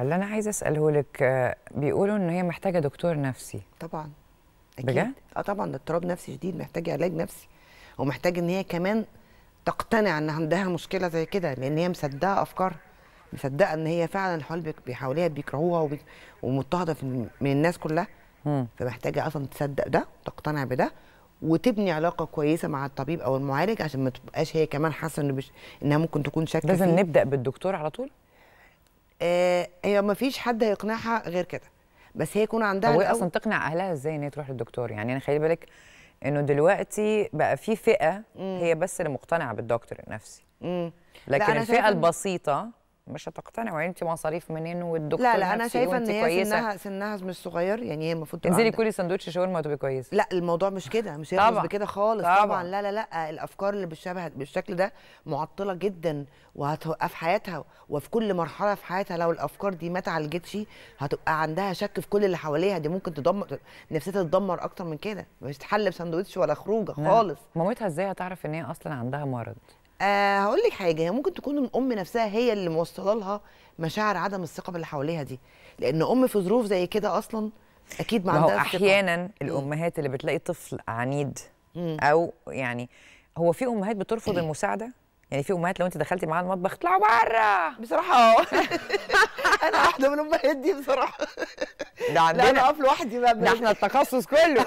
اللي انا عايزه اساله لك بيقولوا ان هي محتاجه دكتور نفسي طبعا اكيد بجد؟ اه طبعا اضطراب نفسي شديد محتاج علاج نفسي ومحتاج ان هي كمان تقتنع ان عندها مشكله زي كده لان هي مصدقه افكارها مصدقه ان هي فعلا الحوالي حواليها بيكرهوها ومضطهده من الناس كلها فمحتاجه اصلا تصدق ده وتقتنع بده وتبني علاقه كويسه مع الطبيب او المعالج عشان ما تبقاش هي كمان حاسه ان بش... انها ممكن تكون شاكه لازم فيه. نبدا بالدكتور على طول آه هي ما فيش حد هيقنعها غير كده بس هي يكون عندها هو اصلا تقنع اهلها ازاي ان هي تروح للدكتور يعني انا خلي بالك انه دلوقتي بقى في فئه مم. هي بس اللي مقتنعه بالدكتور النفسي مم. لكن الفئه البسيطه مش هتقتنعوا انت مصاريف منين والدكتور لا لا انا إيه شايفه ان هي سنها سنها مش صغير يعني هي المفروض انزلي كل سندوتش شاورما وتبقي كويسه لا الموضوع مش كده مش هي مش بكده خالص طبعا. طبعا لا لا لا الافكار اللي بالشبه بالشكل ده معطله جدا وهتوقف حياتها وفي كل مرحله في حياتها لو الافكار دي ما اتعالجتش هتبقى عندها شك في كل اللي حواليها دي ممكن تدمر نفسها تتدمر اكتر من كده مش تحل بسندوتش ولا خروجه خالص مامتها ازاي هتعرف ان هي اصلا عندها مرض آه هقول لك حاجه هي ممكن تكون الام نفسها هي اللي موصله لها مشاعر عدم الثقه باللي حواليها دي لان ام في ظروف زي كده اصلا اكيد ما عندها احيانا الامهات اللي بتلاقي طفل عنيد مم. او يعني هو في امهات بترفض المساعده يعني في امهات لو انت دخلتي معاها المطبخ اطلعوا بره بصراحه اه انا واحده من الامهات دي بصراحه ده عندنا انا اقف لوحدي بقى ده احنا التخصص كله